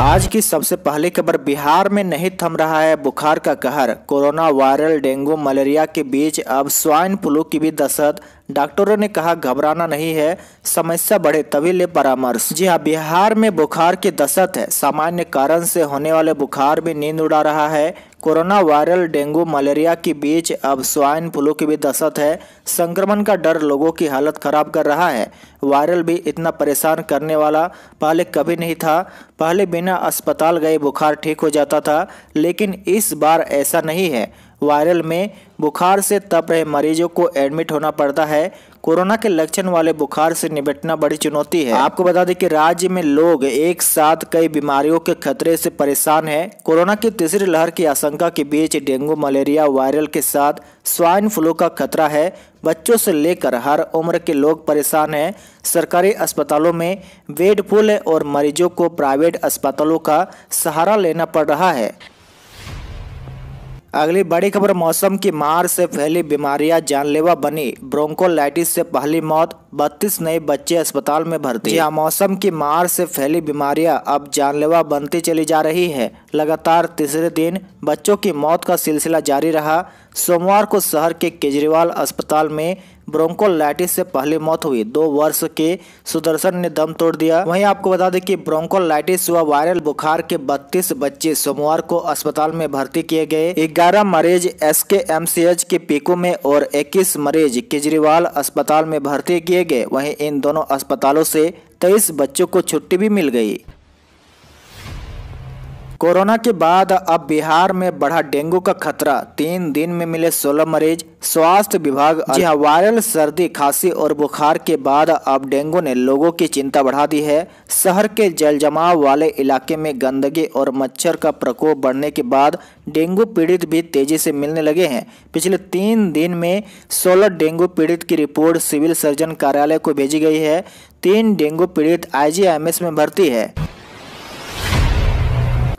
आज की सबसे पहली खबर बिहार में नहीं थम रहा है बुखार का कहर कोरोना वायरल डेंगू मलेरिया के बीच अब स्वाइन फ्लू की भी दशत डॉक्टरों ने कहा घबराना नहीं है समस्या बढ़े तभी ले परामर्श जी हाँ बिहार में बुखार की दशत है सामान्य कारण से होने वाले बुखार भी नींद उड़ा रहा है कोरोना वायरल डेंगू मलेरिया के बीच अब स्वाइन फ्लू की भी दशत है संक्रमण का डर लोगों की हालत खराब कर रहा है वायरल भी इतना परेशान करने वाला पहले कभी नहीं था पहले बिना अस्पताल गए बुखार ठीक हो जाता था लेकिन इस बार ऐसा नहीं है वायरल में बुखार से तप रहे मरीजों को एडमिट होना पड़ता है कोरोना के लक्षण वाले बुखार से निपटना बड़ी चुनौती है आपको बता दें कि राज्य में लोग एक साथ कई बीमारियों के खतरे से परेशान है कोरोना की तीसरी लहर की आशंका के बीच डेंगू मलेरिया वायरल के साथ स्वाइन फ्लू का खतरा है बच्चों से लेकर हर उम्र के लोग परेशान हैं सरकारी अस्पतालों में बेड फुल है और मरीजों को प्राइवेट अस्पतालों का सहारा लेना पड़ रहा है अगली बड़ी खबर मौसम की मार से फैली बीमारियां जानलेवा बनी ब्रोंकोलाइटिस से पहली मौत बत्तीस नए बच्चे अस्पताल में भर्ती या मौसम की मार से फैली बीमारियां अब जानलेवा बनती चली जा रही है लगातार तीसरे दिन बच्चों की मौत का सिलसिला जारी रहा सोमवार को शहर के केजरीवाल अस्पताल में ब्रोंकोलाइटिस से पहले मौत हुई दो वर्ष के सुदर्शन ने दम तोड़ दिया वहीं आपको बता दें कि ब्रोंकोलाइटिस व वायरल बुखार के 32 बच्चे सोमवार को अस्पताल में भर्ती किए गए 11 मरीज एस के एम सी एच के पीकू में और 21 मरीज केजरीवाल अस्पताल में भर्ती किए गए वहीं इन दोनों अस्पतालों से तेईस बच्चों को छुट्टी भी मिल गयी कोरोना के बाद अब बिहार में बढ़ा डेंगू का खतरा तीन दिन में मिले सोलह मरीज स्वास्थ्य विभाग जी हाँ वायरल सर्दी खांसी और बुखार के बाद अब डेंगू ने लोगों की चिंता बढ़ा दी है शहर के जल जमाव वाले इलाके में गंदगी और मच्छर का प्रकोप बढ़ने के बाद डेंगू पीड़ित भी तेजी से मिलने लगे हैं पिछले तीन दिन में सोलह डेंगू पीड़ित की रिपोर्ट सिविल सर्जन कार्यालय को भेजी गई है तीन डेंगू पीड़ित आई में भर्ती है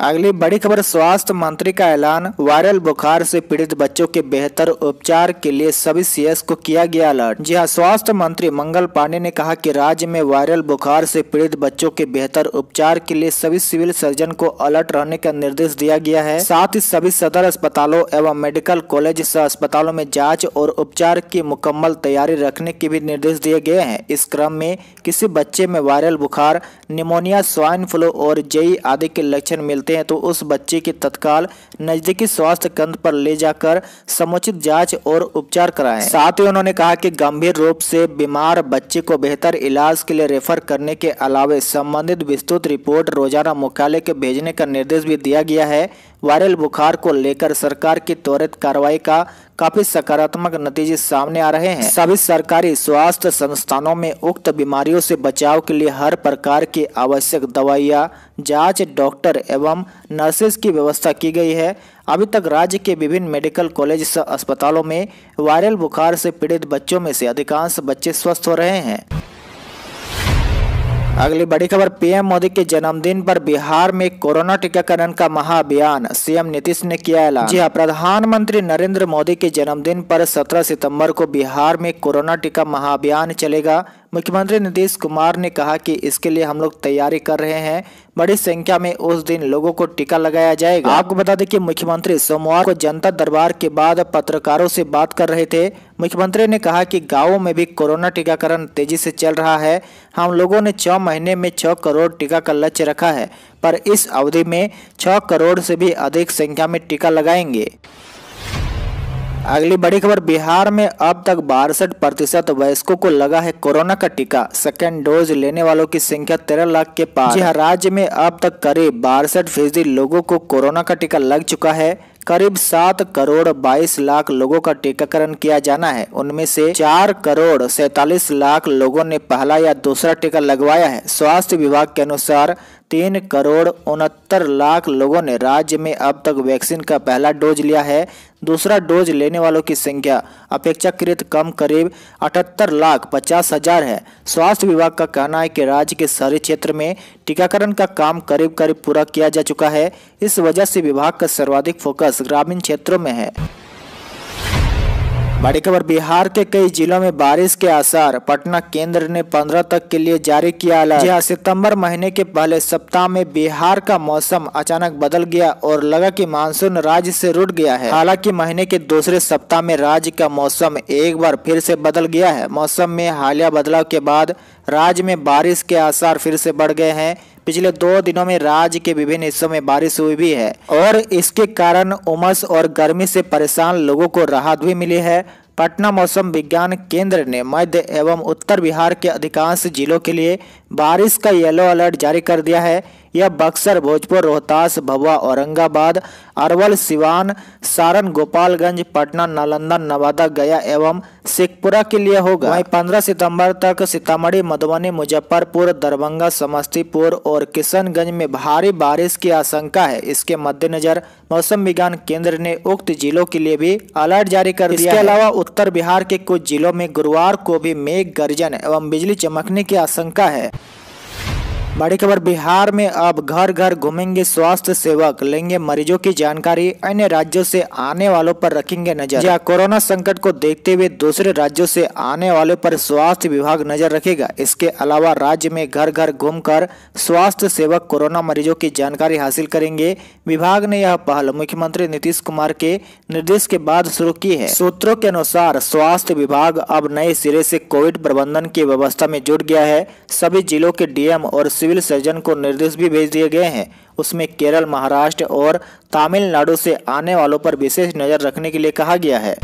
अगली बड़ी खबर स्वास्थ्य मंत्री का ऐलान वायरल बुखार से पीड़ित बच्चों के बेहतर उपचार के लिए सभी सीएस को किया गया अलर्ट जी हाँ स्वास्थ्य मंत्री मंगल पांडे ने कहा कि राज्य में वायरल बुखार से पीड़ित बच्चों के बेहतर उपचार के लिए सभी सिविल सर्जन को अलर्ट रहने का निर्देश दिया गया है साथ ही सभी सदर अस्पतालों एवं मेडिकल कॉलेज अस्पतालों में जाँच और उपचार की मुकम्मल तैयारी रखने के भी निर्देश दिए गए है इस क्रम में किसी बच्चे में वायरल बुखार निमोनिया स्वाइन फ्लू और जेई आदि के लक्षण मिलते करते हैं तो उस बच्चे के तत्काल नज़दीकी स्वास्थ्य केंद्र पर ले जाकर समुचित जांच और उपचार कराएं साथ ही उन्होंने कहा कि गंभीर रूप से बीमार बच्चे को बेहतर इलाज के लिए रेफर करने के अलावे संबंधित विस्तृत रिपोर्ट रोजाना मुख्यालय के भेजने का निर्देश भी दिया गया है वायरल बुखार को लेकर सरकार की त्वरित कार्रवाई का काफी सकारात्मक नतीजे सामने आ रहे हैं सभी सरकारी स्वास्थ्य संस्थानों में उक्त बीमारियों से बचाव के लिए हर प्रकार की आवश्यक दवाइयाँ जांच डॉक्टर एवं नर्सेज की व्यवस्था की गई है अभी तक राज्य के विभिन्न मेडिकल कॉलेज अस्पतालों में वायरल बुखार से पीड़ित बच्चों में से अधिकांश बच्चे स्वस्थ हो रहे हैं अगली बड़ी खबर पीएम मोदी के जन्मदिन पर बिहार में कोरोना टीकाकरण का महाअभियान सीएम नीतीश ने किया ऐलान जी हाँ प्रधानमंत्री नरेंद्र मोदी के जन्मदिन पर 17 सितंबर को बिहार में कोरोना टीका महाअभियान चलेगा मुख्यमंत्री नीतीश कुमार ने कहा कि इसके लिए हम लोग तैयारी कर रहे हैं बड़ी संख्या में उस दिन लोगों को टीका लगाया जाएगा आपको बता दें कि मुख्यमंत्री सोमवार को जनता दरबार के बाद पत्रकारों से बात कर रहे थे मुख्यमंत्री ने कहा कि गांवों में भी कोरोना टीकाकरण तेजी से चल रहा है हम लोगों ने छः महीने में छः करोड़ टीका का लक्ष्य रखा है पर इस अवधि में छः करोड़ से भी अधिक संख्या में टीका लगाएंगे अगली बड़ी खबर बिहार में अब तक बासठ प्रतिशत वयस्कों को लगा है कोरोना का टीका सेकेंड डोज लेने वालों की संख्या तेरह लाख के पास यह हाँ, राज्य में अब तक करीब बासठ फीसदी लोगों को कोरोना का टीका लग चुका है करीब सात करोड़ बाईस लाख लोगों का टीकाकरण किया जाना है उनमें से चार करोड़ सैतालीस लाख लोगों ने पहला या दूसरा टीका लगवाया है स्वास्थ्य विभाग के अनुसार तीन करोड़ उनहत्तर लाख लोगों ने राज्य में अब तक वैक्सीन का पहला डोज लिया है दूसरा डोज लेने वालों की संख्या अपेक्षाकृत कम करीब अठहत्तर लाख पचास हजार है स्वास्थ्य विभाग का कहना है कि राज्य के शहरी क्षेत्र में टीकाकरण का काम करीब करीब पूरा किया जा चुका है इस वजह से विभाग का सर्वाधिक फोकस ग्रामीण क्षेत्रों में है बड़ी खबर बिहार के कई जिलों में बारिश के आसार पटना केंद्र ने 15 तक के लिए जारी किया अलर्ट यह सितंबर महीने के पहले सप्ताह में बिहार का मौसम अचानक बदल गया और लगा कि मानसून राज्य से रुट गया है हालांकि महीने के दूसरे सप्ताह में राज्य का मौसम एक बार फिर से बदल गया है मौसम में हालिया बदलाव के बाद राज्य में बारिश के आसार फिर से बढ़ गए हैं पिछले दो दिनों में राज्य के विभिन्न हिस्सों में बारिश हुई भी है और इसके कारण उमस और गर्मी से परेशान लोगों को राहत भी मिली है पटना मौसम विज्ञान केंद्र ने मध्य एवं उत्तर बिहार के अधिकांश जिलों के लिए बारिश का येलो अलर्ट जारी कर दिया है यह बक्सर भोजपुर रोहतास भवा औरंगाबाद अरवल सिवान सारण गोपालगंज पटना नालंदा नवादा गया एवं शेखपुरा के लिए होगा वही पंद्रह सितंबर तक सीतामढ़ी मधुबनी मुजफ्फरपुर दरभंगा समस्तीपुर और किशनगंज में भारी बारिश की आशंका है इसके मद्देनजर मौसम विज्ञान केंद्र ने उक्त जिलों के लिए भी अलर्ट जारी कर दिया इसके अलावा उत्तर बिहार के कुछ जिलों में गुरुवार को भी मेघ गर्जन एवं बिजली चमकने की आशंका है बड़ी खबर बिहार में अब घर घर घूमेंगे स्वास्थ्य सेवक लेंगे मरीजों की जानकारी अन्य राज्यों से आने वालों पर रखेंगे नजर या कोरोना संकट को देखते हुए दूसरे राज्यों से आने वालों पर स्वास्थ्य विभाग नजर रखेगा इसके अलावा राज्य में घर घर घूमकर स्वास्थ्य सेवक कोरोना मरीजों की जानकारी हासिल करेंगे विभाग ने यह पहल मुख्यमंत्री नीतीश कुमार के निर्देश के बाद शुरू की है सूत्रों के अनुसार स्वास्थ्य विभाग अब नए सिरे ऐसी कोविड प्रबंधन की व्यवस्था में जुट गया है सभी जिलों के डीएम और सिविल सर्जन को निर्देश भी भेज दिए गए हैं उसमें केरल महाराष्ट्र और तमिलनाडु से आने वालों पर विशेष नज़र रखने के लिए कहा गया है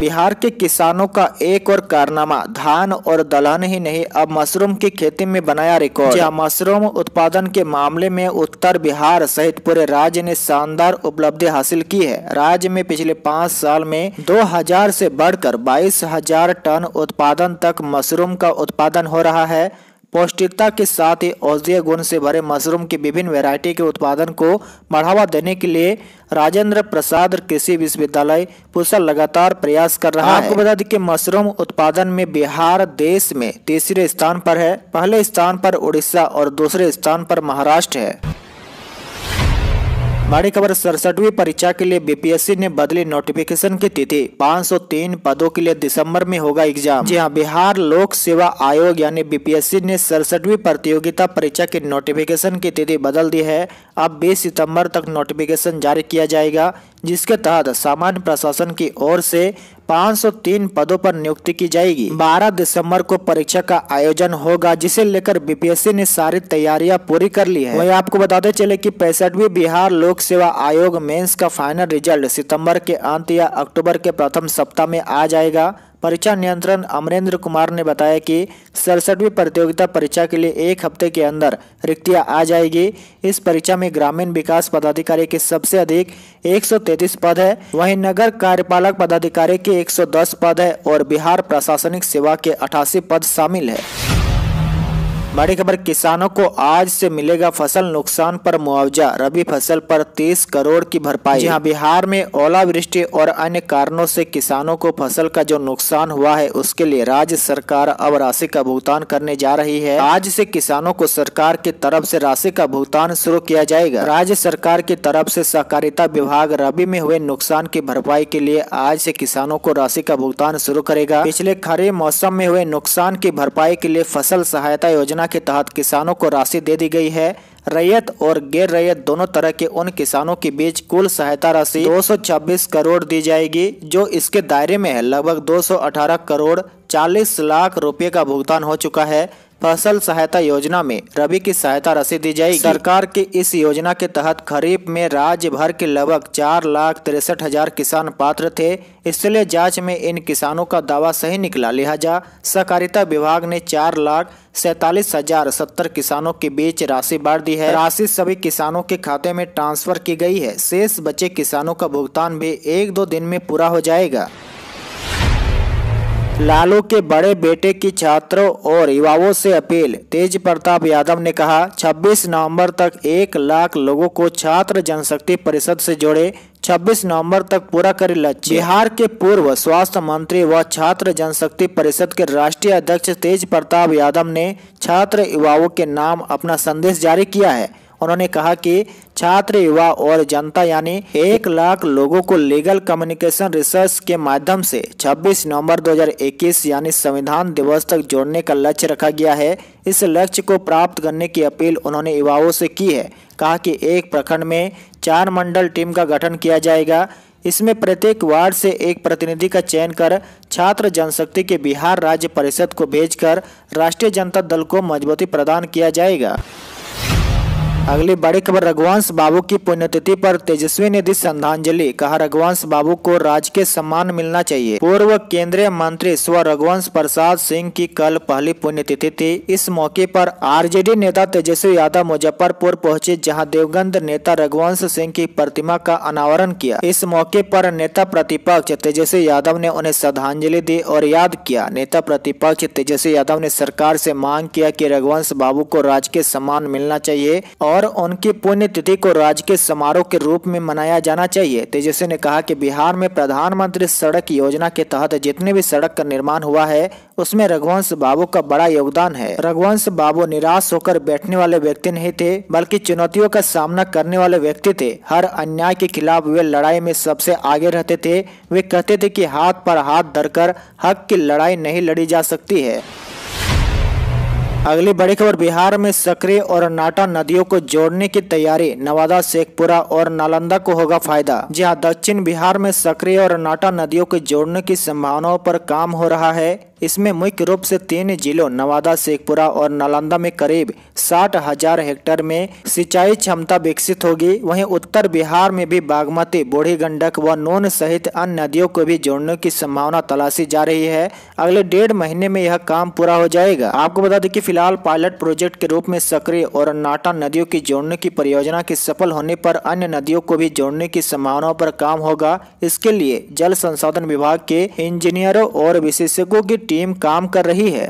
बिहार के किसानों का एक और कारनामा धान और दलहन ही नहीं अब मशरूम की खेती में बनाया रिकॉर्ड या मशरूम उत्पादन के मामले में उत्तर बिहार सहित पूरे राज्य ने शानदार उपलब्धि हासिल की है राज्य में पिछले पाँच साल में 2000 से बढ़कर 22,000 टन उत्पादन तक मशरूम का उत्पादन हो रहा है पौष्टिकता के साथ ही औषधीय गुण से भरे मशरूम की विभिन्न वैरायटी के उत्पादन को बढ़ावा देने के लिए राजेंद्र प्रसाद कृषि विश्वविद्यालय पुसल लगातार प्रयास कर रहा है आपको बता दें कि मशरूम उत्पादन में बिहार देश में तीसरे स्थान पर है पहले स्थान पर उड़ीसा और दूसरे स्थान पर महाराष्ट्र है बड़ी खबर सड़सठवीं परीक्षा के लिए बीपीएससी ने बदली नोटिफिकेशन की तिथि 503 पदों के लिए दिसंबर में होगा एग्जाम जी हाँ बिहार लोक सेवा आयोग यानी बीपीएससी ने सड़सठवीं प्रतियोगिता परीक्षा की नोटिफिकेशन की तिथि बदल दी है अब 20 सितंबर तक नोटिफिकेशन जारी किया जाएगा जिसके तहत सामान्य प्रशासन की ओर से 503 पदों पर नियुक्ति की जाएगी 12 दिसंबर को परीक्षा का आयोजन होगा जिसे लेकर बीपीएससी ने सारी तैयारियां पूरी कर ली है वहीं आपको बताते चले कि पैंसठवी बिहार लोक सेवा आयोग मेंस का फाइनल रिजल्ट सितंबर के अंत या अक्टूबर के प्रथम सप्ताह में आ जाएगा परीक्षा नियंत्रण अमरेंद्र कुमार ने बताया कि सड़सठवीं प्रतियोगिता परीक्षा के लिए एक हफ्ते के अंदर रिक्तियां आ जाएगी इस परीक्षा में ग्रामीण विकास पदाधिकारी के सबसे अधिक 133 पद है वहीं नगर कार्यपालक पदाधिकारी के 110 पद है और बिहार प्रशासनिक सेवा के अठासी पद शामिल है बड़ी खबर किसानों को आज से मिलेगा फसल नुकसान पर मुआवजा रबी फसल पर तीस करोड़ की भरपाई यहाँ बिहार में ओलावृष्टि और अन्य कारणों से किसानों को फसल का जो नुकसान हुआ है उसके लिए राज्य सरकार अब राशि का भुगतान करने जा रही है आज से किसानों को सरकार की तरफ से राशि का भुगतान शुरू किया जाएगा राज्य सरकार की तरफ ऐसी सहकारिता विभाग रबी में हुए नुकसान की भरपाई के लिए आज ऐसी किसानों को राशि का भुगतान शुरू करेगा पिछले खरे मौसम में हुए नुकसान की भरपाई के लिए फसल सहायता योजना योजना के तहत किसानों को राशि दे दी गई है रैयत और गैर रैयत दोनों तरह के उन किसानों के बीच कुल सहायता राशि 226 करोड़ दी जाएगी जो इसके दायरे में है लगभग 218 करोड़ 40 लाख रुपए का भुगतान हो चुका है फसल सहायता योजना में रबी की सहायता राशि दी जाएगी सरकार की इस योजना के तहत खरीफ में राज्य भर के लगभग चार लाख तिरसठ हजार किसान पात्र थे इसलिए जांच में इन किसानों का दावा सही निकला लिहाजा सहकारिता विभाग ने चार लाख सैतालीस हजार सत्तर किसानों के बीच राशि बांट दी है राशि सभी किसानों के खाते में ट्रांसफर की गई है शेष बचे किसानों का भुगतान भी एक दो दिन में पूरा हो जाएगा लालू के बड़े बेटे की छात्रों और युवाओं से अपील तेज प्रताप यादव ने कहा 26 नवंबर तक एक लाख लोगों को छात्र जनशक्ति परिषद से जोड़े 26 नवंबर तक पूरा करे लक्ष्य बिहार के पूर्व स्वास्थ्य मंत्री व छात्र जनशक्ति परिषद के राष्ट्रीय अध्यक्ष तेज प्रताप यादव ने छात्र युवाओं के नाम अपना संदेश जारी किया है उन्होंने कहा कि छात्र युवा और जनता यानी एक लाख लोगों को लीगल कम्युनिकेशन रिसर्च के माध्यम से 26 नवंबर 2021 यानी संविधान दिवस तक जोड़ने का लक्ष्य रखा गया है इस लक्ष्य को प्राप्त करने की अपील उन्होंने युवाओं से की है कहा कि एक प्रखंड में चार मंडल टीम का गठन किया जाएगा इसमें प्रत्येक वार्ड से एक प्रतिनिधि का चयन कर छात्र जनशक्ति के बिहार राज्य परिषद को भेजकर राष्ट्रीय जनता दल को मजबूती प्रदान किया जाएगा अगली बड़ी खबर रघुवंश बाबू की पुण्यतिथि पर तेजस्वी ने दी श्रद्धांजलि कहा रघुवंश बाबू को राज के सम्मान मिलना चाहिए पूर्व केंद्रीय मंत्री स्व रघुवंश प्रसाद सिंह की कल पहली पुण्यतिथि थी इस मौके पर आरजेडी नेता तेजस्वी यादव मुजफ्फरपुर पहुंचे जहां देवगंध नेता रघुवंश सिंह की प्रतिमा का अनावरण किया इस मौके पर नेता प्रतिपक्ष तेजस्वी यादव ने उन्हें श्रद्धांजलि दी और याद किया नेता प्रतिपक्ष तेजस्वी यादव ने सरकार ऐसी मांग किया कि रघुवंश बाबू को राजकीय सम्मान मिलना चाहिए और और उनकी पुण्यतिथि को राजकीय समारोह के रूप में मनाया जाना चाहिए तेजस्वी ने कहा कि बिहार में प्रधानमंत्री सड़क योजना के तहत जितने भी सड़क का निर्माण हुआ है उसमें रघुवंश बाबू का बड़ा योगदान है रघुवंश बाबू निराश होकर बैठने वाले व्यक्ति नहीं थे बल्कि चुनौतियों का सामना करने वाले व्यक्ति थे हर अन्याय के खिलाफ वे लड़ाई में सबसे आगे रहते थे वे कहते थे की हाथ पर हाथ धरकर हक की लड़ाई नहीं लड़ी जा सकती है अगली बड़ी खबर बिहार में सकरे और नाटा नदियों को जोड़ने की तैयारी नवादा शेखपुरा और नालंदा को होगा फायदा जहां दक्षिण बिहार में सकरे और नाटा नदियों को जोड़ने की संभावनाओं पर काम हो रहा है इसमें मुख्य रूप से तीन जिलों नवादा शेखपुरा और नालंदा में करीब साठ हजार हेक्टेयर में सिंचाई क्षमता विकसित होगी वहीं उत्तर बिहार में भी बागमती बूढ़ी गंडक व नोन सहित अन्य नदियों को भी जोड़ने की संभावना तलाशी जा रही है अगले डेढ़ महीने में यह काम पूरा हो जाएगा आपको बता दें की फिलहाल पायलट प्रोजेक्ट के रूप में सक्रिय और नाटा नदियों की जोड़ने की परियोजना के सफल होने पर अन्य नदियों को भी जोड़ने की संभावनाओं पर काम होगा इसके लिए जल संसाधन विभाग के इंजीनियरों और विशेषज्ञों की टीम काम कर रही है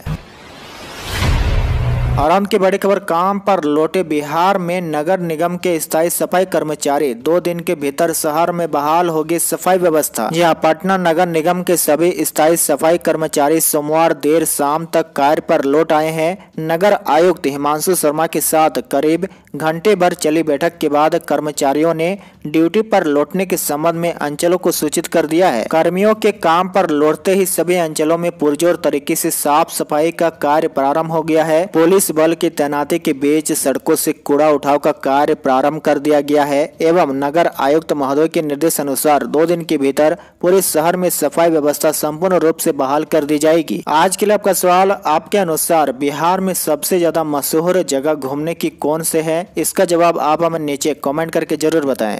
और अंत की बड़ी खबर काम पर लौटे बिहार में नगर निगम के स्थायी सफाई कर्मचारी दो दिन के भीतर शहर में बहाल होगी सफाई व्यवस्था यहाँ पटना नगर निगम के सभी स्थायी सफाई कर्मचारी सोमवार देर शाम तक कार्य पर लौट आए हैं नगर आयुक्त हिमांशु शर्मा के साथ करीब घंटे भर चली बैठक के बाद कर्मचारियों ने ड्यूटी पर लौटने के संबंध में अंचलों को सूचित कर दिया है कर्मियों के काम पर लौटते ही सभी अंचलों में पुरजोर तरीके से साफ सफाई का कार्य प्रारंभ हो गया है पुलिस बल की तैनाती के बीच सड़कों से कूड़ा उठाव का कार्य प्रारंभ कर दिया गया है एवं नगर आयुक्त महोदय के निर्देश अनुसार दो दिन के भीतर पूरे शहर में सफाई व्यवस्था संपूर्ण रूप से बहाल कर दी जाएगी आज के लिए आपका सवाल आपके अनुसार बिहार में सबसे ज्यादा मशहूर जगह घूमने की कौन से है इसका जवाब आप हमें नीचे कमेंट करके जरूर बताएं